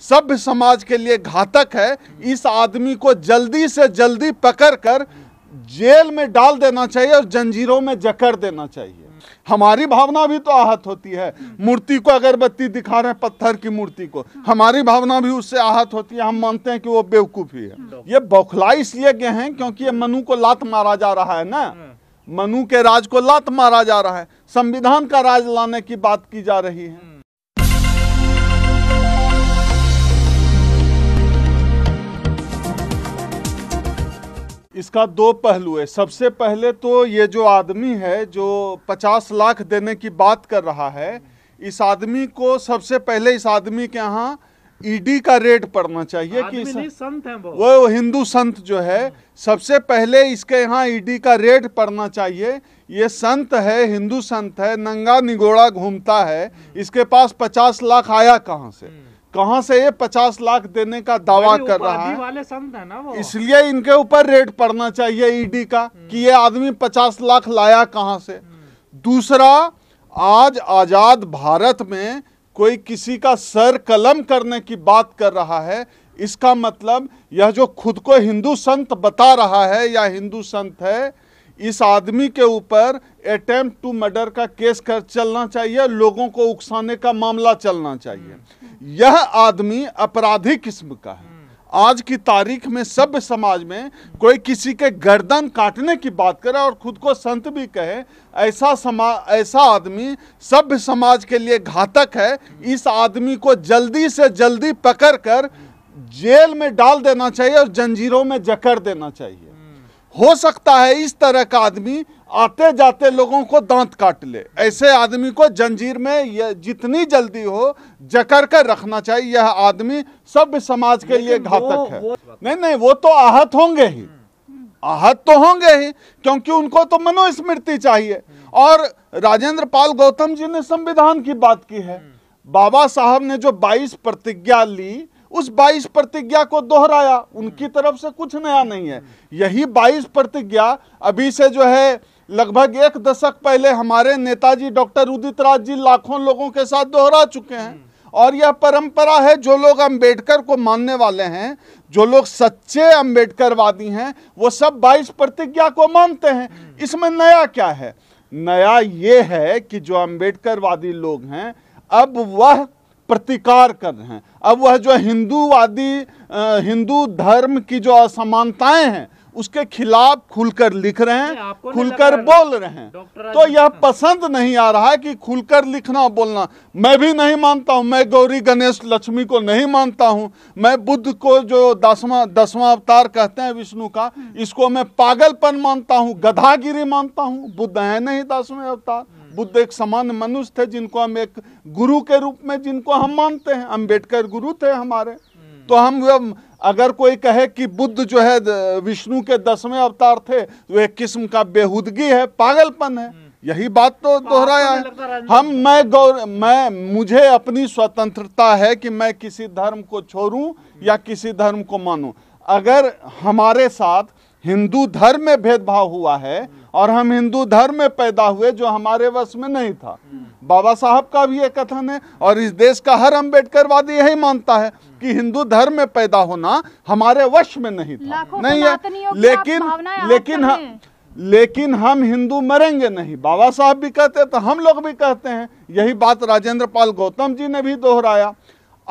सभ्य समाज के लिए घातक है इस आदमी को जल्दी से जल्दी पकड़ कर जेल में डाल देना चाहिए और जंजीरों में जकड़ देना चाहिए हमारी भावना भी तो आहत होती है मूर्ति को अगरबत्ती दिखा रहे हैं पत्थर की मूर्ति को हमारी भावना भी उससे आहत होती है हम मानते हैं कि वो बेवकूफ़ी है ये बौखला इसलिए गए हैं क्योंकि ये मनु को लात मारा जा रहा है ना मनु के राज को लात मारा जा रहा है संविधान का राज लाने की बात की जा रही है इसका दो पहलू है सबसे पहले तो ये जो आदमी है जो पचास लाख देने की बात कर रहा है इस आदमी को सबसे पहले इस आदमी के यहाँ ईडी e का रेट पड़ना चाहिए कि संत वो वो हिंदू संत जो है सबसे पहले इसके यहाँ ईडी e का रेट पड़ना चाहिए ये संत है हिंदू संत है नंगा निगोड़ा घूमता है इसके पास पचास लाख आया कहाँ से हम्म। कहां से ये पचास लाख देने का दावा कर रहा है वाले संत है ना वो इसलिए इनके ऊपर रेट पड़ना चाहिए ईडी का हम्म। कि ये आदमी पचास लाख लाया कहां से हम्म। दूसरा आज आजाद भारत में कोई किसी का सर कलम करने की बात कर रहा है इसका मतलब यह जो खुद को हिंदू संत बता रहा है या हिंदू संत है इस आदमी के ऊपर अटैम्प्ट टू मर्डर का केस कर चलना चाहिए लोगों को उकसाने का मामला चलना चाहिए यह आदमी अपराधी किस्म का है आज की तारीख में सभ्य समाज में कोई किसी के गर्दन काटने की बात करे और खुद को संत भी कहे ऐसा समाज ऐसा आदमी सभ्य समाज के लिए घातक है इस आदमी को जल्दी से जल्दी पकड़ कर जेल में डाल देना चाहिए और जंजीरों में जकड़ देना चाहिए हो सकता है इस तरह का आदमी आते जाते लोगों को दांत काट ले ऐसे आदमी को जंजीर में ये जितनी जल्दी हो जकड़ कर रखना चाहिए यह आदमी सब समाज के लिए घातक है नहीं नहीं वो तो आहत होंगे ही आहत तो होंगे ही क्योंकि उनको तो मनोस्मृति चाहिए और राजेंद्र पाल गौतम जी ने संविधान की बात की है बाबा साहब ने जो 22 प्रतिज्ञा ली उस 22 प्रतिज्ञा को दोहराया उनकी तरफ से कुछ नया नहीं है यही 22 प्रतिज्ञा अभी से जो है लगभग एक दशक पहले हमारे नेताजी डॉक्टर उदित राज जी लाखों लोगों के साथ दोहरा चुके हैं और यह परंपरा है जो लोग अंबेडकर को मानने वाले हैं जो लोग सच्चे अंबेडकरवादी हैं वो सब बाईस प्रतिज्ञा को मानते हैं इसमें नया क्या है नया ये है कि जो अंबेडकरवादी लोग हैं अब वह प्रतिकार कर रहे हैं अब वह जो हिंदूवादी हिंदू धर्म की जो असमानताएं हैं उसके खिलाफ खुलकर लिख रहे हैं खुलकर बोल रहे हैं तो यह हाँ। पसंद नहीं आ रहा है कि खुलकर लिखना बोलना मैं भी नहीं मानता हूं मैं गौरी गणेश लक्ष्मी को नहीं मानता हूं मैं बुद्ध को जो दसवा दसवां अवतार कहते हैं विष्णु का हम्म। इसको मैं पागलपन मानता हूं गधागिरी मानता हूं बुद्ध है नहीं दसवें अवतार हम्म। बुद्ध एक सामान्य मनुष्य थे जिनको हम एक गुरु के रूप में जिनको हम मानते हैं अम्बेडकर गुरु थे हमारे हम्म। तो हम अगर कोई कहे कि बुद्ध जो है विष्णु के दसवें अवतार थे तो एक किस्म का बेहुदगी है पागलपन है हम्म। यही बात तो दोहराया है हम मैं गौर मैं मुझे अपनी स्वतंत्रता है कि मैं किसी धर्म को छोड़ू या किसी धर्म को मानू अगर हमारे साथ हिंदू धर्म में भेदभाव हुआ है और हम हिंदू धर्म में पैदा हुए जो हमारे वश में नहीं था बाबा साहब का भी ये कथन है और इस देश का हर वादी यही मानता है कि हिंदू धर्म में पैदा होना हमारे वश में नहीं था नहीं है लेकिन लेकिन हम लेकिन हम हिंदू मरेंगे नहीं बाबा साहब भी कहते तो हम लोग भी कहते हैं यही बात राजेंद्र पाल गौतम जी ने भी दोहराया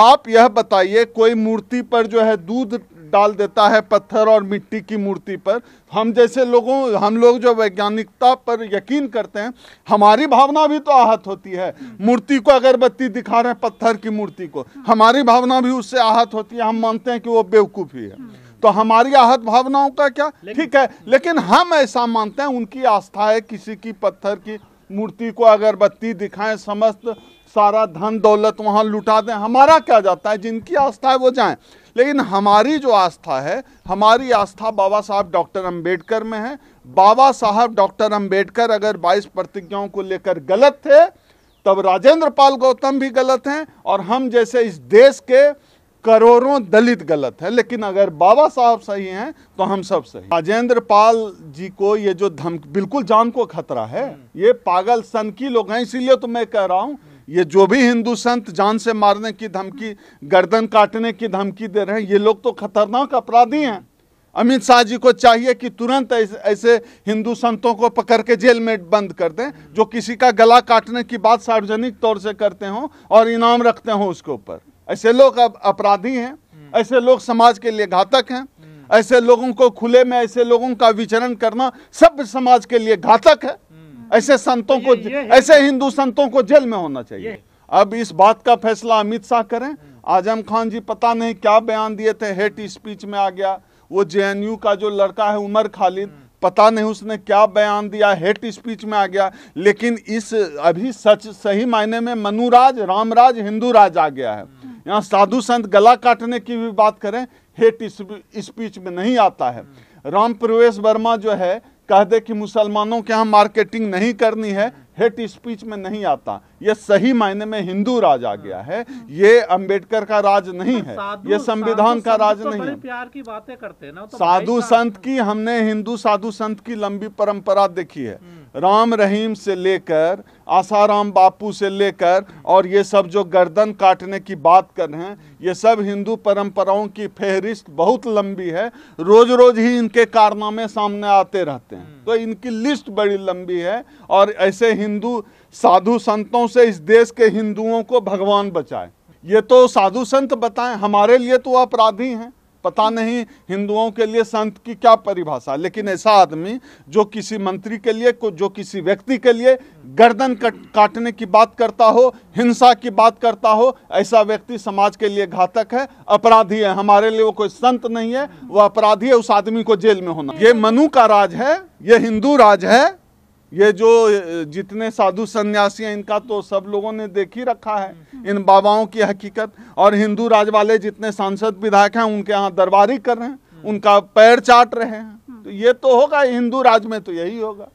आप यह बताइए कोई मूर्ति पर जो है दूध डाल देता है पत्थर और मिट्टी की मूर्ति पर हम जैसे लोगों हम लोग जो वैज्ञानिकता पर यकीन करते हैं हमारी भावना भी तो आहत होती है मूर्ति को अगरबत्ती दिखा रहे हैं पत्थर की मूर्ति को हमारी भावना भी उससे आहत होती है हम मानते हैं कि वो बेवकूफ़ी है तो हमारी आहत भावनाओं का क्या ठीक है लेकिन हम ऐसा मानते हैं उनकी आस्था है किसी की पत्थर की मूर्ति को अगरबत्ती दिखाएं समस्त सारा धन दौलत वहाँ लुटा दें हमारा क्या जाता है जिनकी आस्था है वो जाएं लेकिन हमारी जो आस्था है हमारी आस्था बाबा साहब डॉक्टर अंबेडकर में है बाबा साहब डॉक्टर अंबेडकर अगर 22 प्रतिज्ञाओं को लेकर गलत थे तब राजेंद्र पाल गौतम भी गलत हैं और हम जैसे इस देश के करोड़ों दलित गलत है लेकिन अगर बाबा साहब सही हैं तो हम सब सही राजेंद्र पाल जी को ये जो धमक बिल्कुल जान को खतरा है ये पागल सनकी लोग हैं इसीलिए तो मैं कह रहा हूँ ये जो भी हिंदू संत जान से मारने की धमकी गर्दन काटने की धमकी दे रहे हैं ये लोग तो खतरनाक अपराधी हैं अमित शाह जी को चाहिए कि तुरंत ऐसे हिंदू संतों को पकड़ के जेल में बंद कर दें जो किसी का गला काटने की बात सार्वजनिक तौर से करते हों और इनाम रखते हों उसके ऊपर ऐसे लोग अब अपराधी हैं हम्म। ऐसे लोग समाज के लिए घातक हैं हम्म। ऐसे लोगों को खुले में ऐसे लोगों का विचरण करना सब समाज के लिए घातक है हम्म। ऐसे संतों तो को ऐसे हिंदू संतों को जेल में होना चाहिए अब इस बात का फैसला अमित शाह करें आजम खान जी पता नहीं क्या बयान दिए थे हेट स्पीच में आ गया वो जेएनयू का जो लड़का है उमर खालिद पता नहीं उसने क्या बयान दिया हेट स्पीच में आ गया लेकिन इस अभी सच सही मायने में मनुराज रामराज हिंदू राज आ गया है यहाँ साधु संत गला काटने की भी बात करें हेट स्पीच में नहीं आता है राम प्रवेश वर्मा जो है कह दे कि मुसलमानों के यहाँ मार्केटिंग नहीं करनी है हेट स्पीच में नहीं आता ये सही मायने में हिंदू राज आ गया है ये अंबेडकर का राज नहीं है ये संविधान का राज तो नहीं है प्यार की बातें करते हैं ना तो साधु संत की हमने हिंदू साधु संत की लंबी परंपरा देखी है राम रहीम से लेकर आसाराम बापू से लेकर और ये सब जो गर्दन काटने की बात कर रहे हैं ये सब हिंदू परंपराओं की फहरिस्त बहुत लंबी है रोज रोज ही इनके कारनामे सामने आते रहते हैं हम्म। तो इनकी लिस्ट बड़ी लंबी है और ऐसे हिंदू साधु संतों से इस देश के हिंदुओं को भगवान बचाए ये तो साधु संत बताएं हमारे लिए तो अपराधी हैं पता नहीं हिंदुओं के लिए संत की क्या परिभाषा लेकिन ऐसा आदमी जो किसी मंत्री के लिए जो किसी व्यक्ति के लिए गर्दन कट, काटने की बात करता हो हिंसा की बात करता हो ऐसा व्यक्ति समाज के लिए घातक है अपराधी है हमारे लिए वो कोई संत नहीं है वो अपराधी है उस आदमी को जेल में होना ये मनु का राज है ये हिंदू राज है ये जो जितने साधु सन्यासी हैं इनका तो सब लोगों ने देख ही रखा है इन बाबाओं की हकीकत और हिंदू राज वाले जितने सांसद विधायक हैं उनके यहाँ दरबारी कर रहे हैं उनका पैर चाट रहे हैं तो ये तो होगा हिंदू राज में तो यही होगा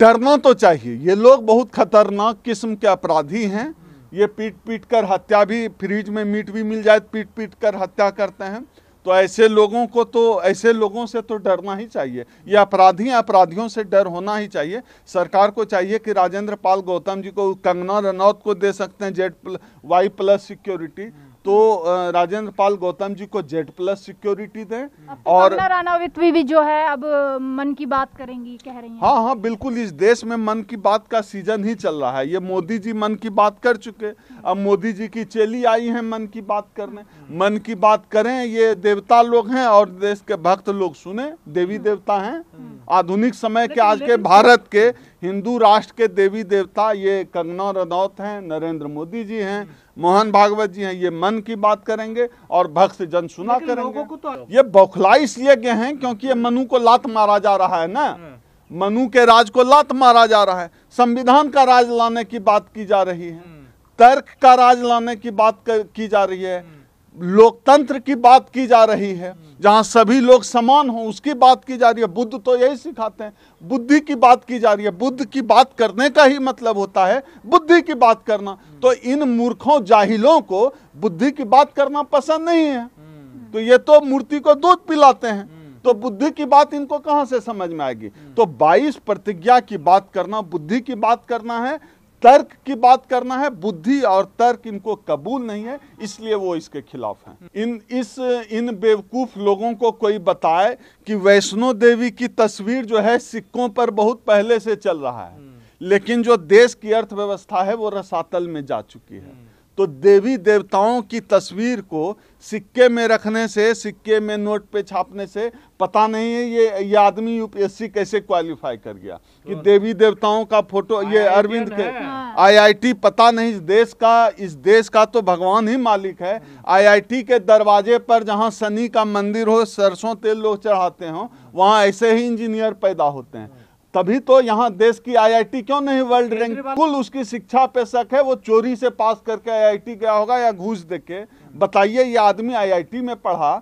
डरना तो चाहिए ये लोग बहुत खतरनाक किस्म के अपराधी हैं ये पीट पीट कर हत्या भी फ्रिज में मीट भी मिल जाए पीट पीट कर हत्या करते हैं तो ऐसे लोगों को तो ऐसे लोगों से तो डरना ही चाहिए ये अपराधी अपराधियों से डर होना ही चाहिए सरकार को चाहिए कि राजेंद्र पाल गौतम जी को कंगना रनौत को दे सकते हैं जेड प्ल, वाई प्लस सिक्योरिटी तो राजेंद्र पाल गौतम जी को जेड प्लस सिक्योरिटी दें तो और राणा भी जो है अब मन की बात करेंगी कह रही हैं हाँ हाँ बिल्कुल इस देश में मन की बात का सीजन ही चल रहा है ये मोदी जी मन की बात कर चुके अब मोदी जी की चेली आई है मन की बात करने मन की बात करें ये देवता लोग हैं और देश के भक्त लोग सुने देवी हम्म। देवता हैं हम्म। आधुनिक समय के आज के भारत के हिंदू राष्ट्र के देवी देवता ये कंगना रनौत हैं नरेंद्र मोदी जी हैं मोहन भागवत जी हैं ये मन की बात करेंगे और भक्त जन सुना करेंगे तो ये बौखला इसलिए गए हैं क्योंकि ये मनु को लात मारा जा रहा है ना हाँ। मनु के राज को लात मारा जा रहा है संविधान का राज लाने की बात की जा रही है हाँ। तर्क का राज लाने की बात की जा रही है हाँ। लोकतंत्र की बात की जा रही है जहां सभी लोग समान हों उसकी बात की जा रही है बुद्ध तो यही सिखाते हैं बुद्धि की बात की जा रही है बुद्ध की बात करने का ही मतलब होता है बुद्धि की बात करना तो इन मूर्खों जाहिलों को बुद्धि की बात करना पसंद नहीं है तो ये तो मूर्ति को दूध पिलाते हैं तो बुद्धि की बात इनको कहां से समझ में आएगी तो 22 प्रतिज्ञा की बात करना बुद्धि की बात करना है तर्क की बात करना है बुद्धि और तर्क इनको कबूल नहीं है इसलिए वो इसके खिलाफ हैं इन इस इन बेवकूफ लोगों को कोई बताए कि वैष्णो देवी की तस्वीर जो है सिक्कों पर बहुत पहले से चल रहा है हम्म। लेकिन जो देश की अर्थव्यवस्था है वो रसातल में जा चुकी है तो देवी देवताओं की तस्वीर को सिक्के में रखने से सिक्के में नोट पे छापने से पता नहीं है ये ये आदमी यूपीएससी कैसे क्वालिफाई कर गया कि तो देवी देवताओं का फोटो ये अरविंद के आईआईटी हाँ। पता नहीं इस देश का इस देश का तो भगवान ही मालिक है आईआईटी हम्म। के दरवाजे पर जहाँ शनि का मंदिर हो सरसों तेल लोग चढ़ाते हो वहाँ ऐसे ही इंजीनियर पैदा होते हैं हाँ। तभी तो यहाँ देश की आईआईटी क्यों नहीं वर्ल्ड रैंक कुल उसकी शिक्षा पे शक है वो चोरी से पास करके आईआईटी गया होगा या घूस दे के बताइए ये आदमी आईआईटी में पढ़ा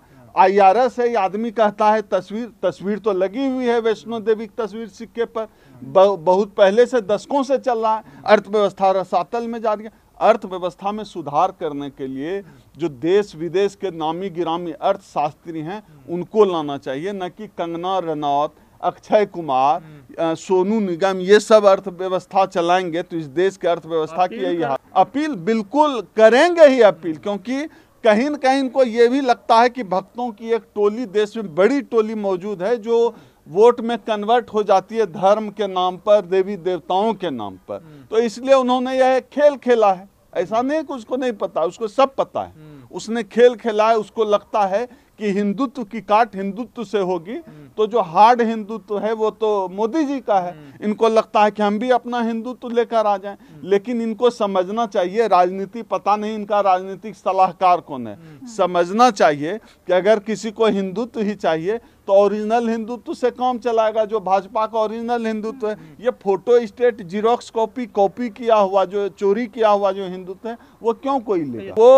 आईआरएस है ये आदमी कहता है तस्वीर तस्वीर तो लगी हुई है वैष्णो देवी की तस्वीर सिक्के पर बहुत पहले से दशकों से चल रहा है अर्थव्यवस्था रसातल में जा रही है अर्थव्यवस्था में सुधार करने के लिए जो देश विदेश के नामी गिरामी अर्थशास्त्री हैं उनको लाना चाहिए न कि कंगना रनौत अक्षय कुमार हम्म। सोनू निगम ये सब अर्थव्यवस्था चलाएंगे तो इस देश के अर्थव्यवस्था की यही हाल अपील बिल्कुल करेंगे ही अपील क्योंकि कहीं न कहीं इनको ये भी लगता है कि भक्तों की एक टोली देश में बड़ी टोली मौजूद है जो वोट में कन्वर्ट हो जाती है धर्म के नाम पर देवी देवताओं के नाम पर हम्म। तो इसलिए उन्होंने यह खेल खेला है ऐसा नहीं कि उसको नहीं पता उसको सब पता है हम्म। उसने खेल खेला है उसको लगता है कि हिंदुत्व की काट हिंदुत्व से होगी तो जो हार्ड हिंदुत्व है वो तो मोदी जी का है हम्म। इनको लगता है कि हम भी अपना हिंदुत्व लेकर आ जाएं हम्म। लेकिन इनको समझना चाहिए राजनीति पता नहीं इनका राजनीतिक सलाहकार कौन है हम्म। समझना चाहिए कि अगर किसी को हिंदुत्व ही चाहिए तो ओरिजिनल हिंदुत्व से काम चलाएगा जो भाजपा का ओरिजिनल हिंदुत्व है हम्म। ये photostat xerox copy copy किया हुआ जो चोरी किया हुआ जो हिंदुत्व है वो क्यों कोई ले वो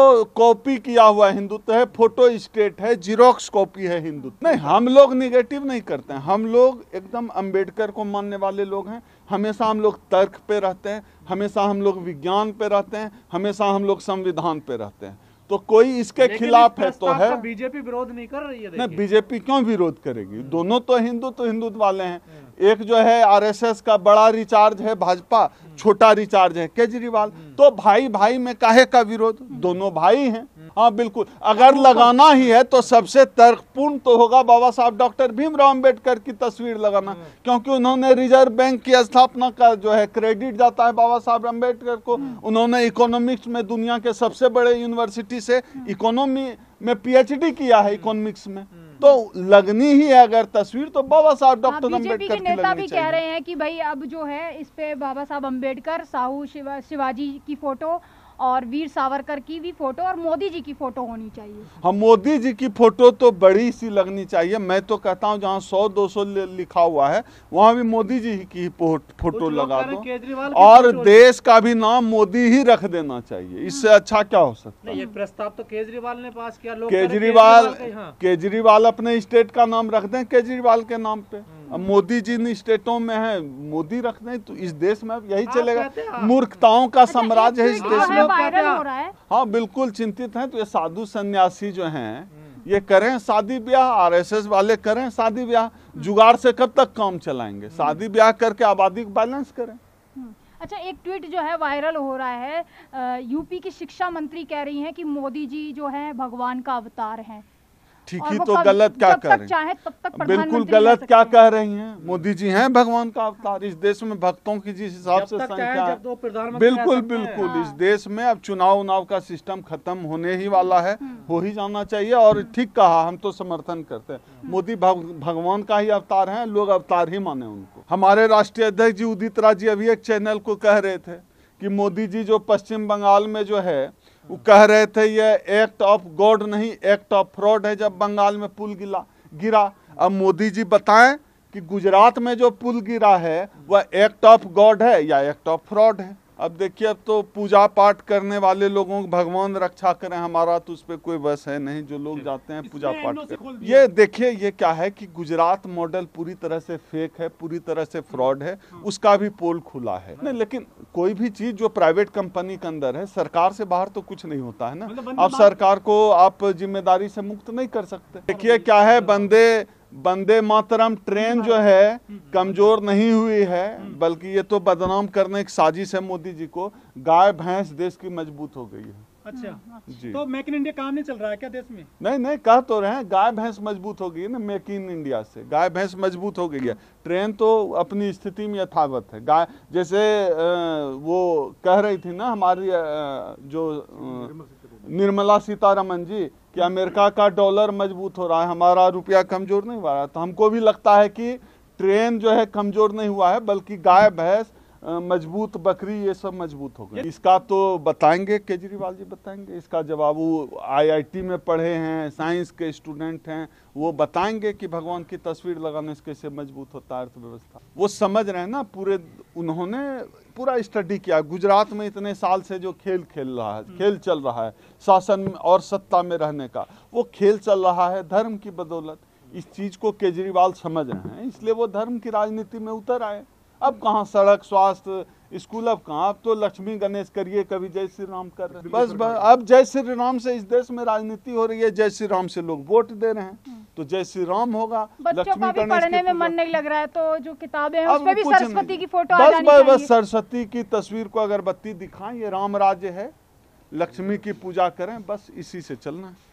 कॉपी किया हुआ हिंदुत्व है फोटो स्टेट है जीरोक्स कॉपी है हिंदुत्व नहीं हम लोग निगेटिव नहीं करते हैं हम लोग एकदम अम्बेडकर को मानने वाले लोग हैं हमेशा हम लोग तर्क पे रहते हैं हमेशा हम लोग विज्ञान पे रहते हैं हमेशा हम लोग संविधान पे रहते हैं तो कोई इसके खिलाफ है तो है बीजेपी विरोध नहीं कर रही है नहीं बीजेपी क्यों विरोध करेगी हम्म। दोनों तो हिंदू तो हिंदू वाले हैं हम्म। एक जो है आरएसएस का बड़ा रिचार्ज है भाजपा हम्म। छोटा रिचार्ज है केजरीवाल तो भाई भाई में काहे का विरोध दोनों भाई हैं हाँ बिल्कुल अगर लगाना ही है तो सबसे तर्कपूर्ण तो होगा बाबा साहब डॉक्टर भीमराव अम्बेडकर की तस्वीर लगाना हम्म। क्योंकि उन्होंने रिजर्व बैंक की स्थापना का जो है क्रेडिट जाता है बाबा साहब अम्बेडकर को हम्म। उन्होंने इकोनॉमिक्स में दुनिया के सबसे बड़े यूनिवर्सिटी से हम्म। इकोनॉमी में पीएचडी किया है इकोनॉमिक्स में तो लगनी ही है अगर तस्वीर तो बाबा साहब हाँ, डॉक्टर अम्बेडकर के नेता भी कह रहे हैं कि भाई अब जो है इस पे बाबा साहब अम्बेडकर साहू शिवाजी की फोटो और वीर सावरकर की भी फोटो और मोदी जी की फोटो होनी चाहिए हम हाँ, मोदी जी की फोटो तो बड़ी सी लगनी चाहिए मैं तो कहता हूँ जहाँ सौ दो सौ लिखा हुआ है वहाँ भी मोदी जी की फोटो लगा दो और देश का भी नाम मोदी ही रख देना चाहिए इससे हाँ। अच्छा क्या हो सकता है प्रस्ताव तो केजरीवाल ने पास किया केजरीवाल हाँ। केजरीवाल अपने स्टेट का नाम रख दे केजरीवाल के नाम पे अब मोदी जी इन स्टेटों में है मोदी रख दें तो इस देश में अब यही चलेगा मूर्खताओं का अच्छा, साम्राज्य है इस देश में हाँ बिल्कुल चिंतित हैं तो ये साधु सन्यासी जो हैं ये करें शादी ब्याह आरएसएस वाले करें शादी ब्याह जुगाड़ से कब तक काम चलाएंगे शादी ब्याह करके आबादी को बैलेंस करें हम्म, अच्छा एक ट्वीट जो है वायरल हो रहा है आ, यूपी की शिक्षा मंत्री कह रही हैं कि मोदी जी जो है भगवान का अवतार हैं ठीक ही तो गलत क्या कर रही चाहे बिल्कुल गलत क्या कह रही हैं मोदी जी हैं भगवान का अवतार इस देश में भक्तों की जिस हिसाब से संख्या है तो बिल्कुल बिल्कुल इस हाँ। देश में अब चुनाव उनाव का सिस्टम खत्म होने ही वाला है हम्म। हो ही जाना चाहिए और हम्म। ठीक कहा हम तो समर्थन करते हैं हम्म। मोदी भगवान का ही अवतार है लोग अवतार ही माने उनको हमारे राष्ट्रीय अध्यक्ष जी उदित राज जी अभी एक चैनल को कह रहे थे कि मोदी जी जो पश्चिम बंगाल में जो है वो कह रहे थे ये एक्ट ऑफ गॉड नहीं एक्ट ऑफ फ्रॉड है जब बंगाल में पुल गिरा गिरा अब मोदी जी बताएं कि गुजरात में जो पुल गिरा है वह एक्ट ऑफ गॉड है या एक्ट ऑफ फ्रॉड है अब देखिए अब तो पूजा पाठ करने वाले लोगों को भगवान रक्षा करें हमारा तो उस पर कोई बस है नहीं जो लोग जाते हैं पूजा पाठ कर ये देखिए ये क्या है कि गुजरात मॉडल पूरी तरह से फेक है पूरी तरह से फ्रॉड है हाँ। उसका भी पोल खुला है नहीं लेकिन कोई भी चीज जो प्राइवेट कंपनी के अंदर है सरकार से बाहर तो कुछ नहीं होता है ना आप मतलब सरकार को आप जिम्मेदारी से मुक्त नहीं कर सकते देखिए क्या है हाँ। बंदे बंदे मातरम ट्रेन जो है कमजोर नहीं हुई है बल्कि ये तो बदनाम करने की साजिश है मोदी जी को गाय भैंस देश की मजबूत हो गई है अच्छा जी तो मेक इन इंडिया काम नहीं चल रहा है क्या देश में नहीं नहीं कह तो रहे हैं गाय भैंस मजबूत हो गई है ना मेक इन इंडिया से गाय भैंस मजबूत हो गई है ट्रेन तो अपनी स्थिति में यथावत है गाय जैसे वो कह रही थी ना हमारी जो निर्मला सीतारमन जी कि अमेरिका का डॉलर मजबूत हो रहा है हमारा रुपया कमज़ोर नहीं हो रहा तो हमको भी लगता है कि ट्रेन जो है कमज़ोर नहीं हुआ है बल्कि गाय भैंस मजबूत बकरी ये सब मजबूत हो गए इसका तो बताएंगे केजरीवाल जी बताएंगे इसका जवाब वो आईआईटी में पढ़े हैं साइंस के स्टूडेंट हैं वो बताएंगे कि भगवान की तस्वीर लगाने से कैसे मजबूत होता है अर्थव्यवस्था वो समझ रहे हैं ना पूरे उन्होंने पूरा स्टडी किया गुजरात में इतने साल से जो खेल खेल रहा है खेल चल रहा है शासन और सत्ता में रहने का वो खेल चल रहा है धर्म की बदौलत इस चीज़ को केजरीवाल समझ रहे हैं इसलिए वो धर्म की राजनीति में उतर आए अब कहाँ सड़क स्वास्थ्य स्कूल अब कहाँ अब तो लक्ष्मी गणेश करिए कभी जय श्री राम कर रहे बस अब जय श्री राम से इस देश में राजनीति हो रही है जय श्री राम से लोग वोट दे रहे हैं हम्म। तो जय श्री राम होगा लक्ष्मी गणेश पढ़ने में मन नहीं लग रहा है तो जो किताबें हैं उसमें भी सरस्वती की फोटो बस बस बस सरस्वती की तस्वीर को अगरबत्ती दिखाएं ये राम राज्य है लक्ष्मी की पूजा करें बस इसी से चलना है